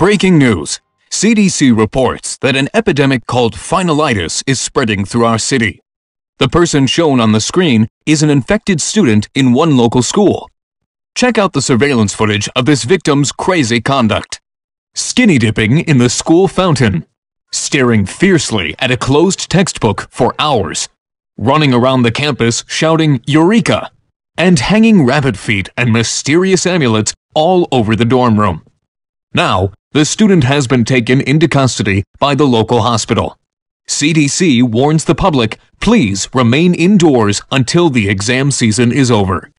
Breaking news. CDC reports that an epidemic called finalitis is spreading through our city. The person shown on the screen is an infected student in one local school. Check out the surveillance footage of this victim's crazy conduct. Skinny dipping in the school fountain. Staring fiercely at a closed textbook for hours. Running around the campus shouting Eureka. And hanging rabbit feet and mysterious amulets all over the dorm room. Now, the student has been taken into custody by the local hospital. CDC warns the public, please remain indoors until the exam season is over.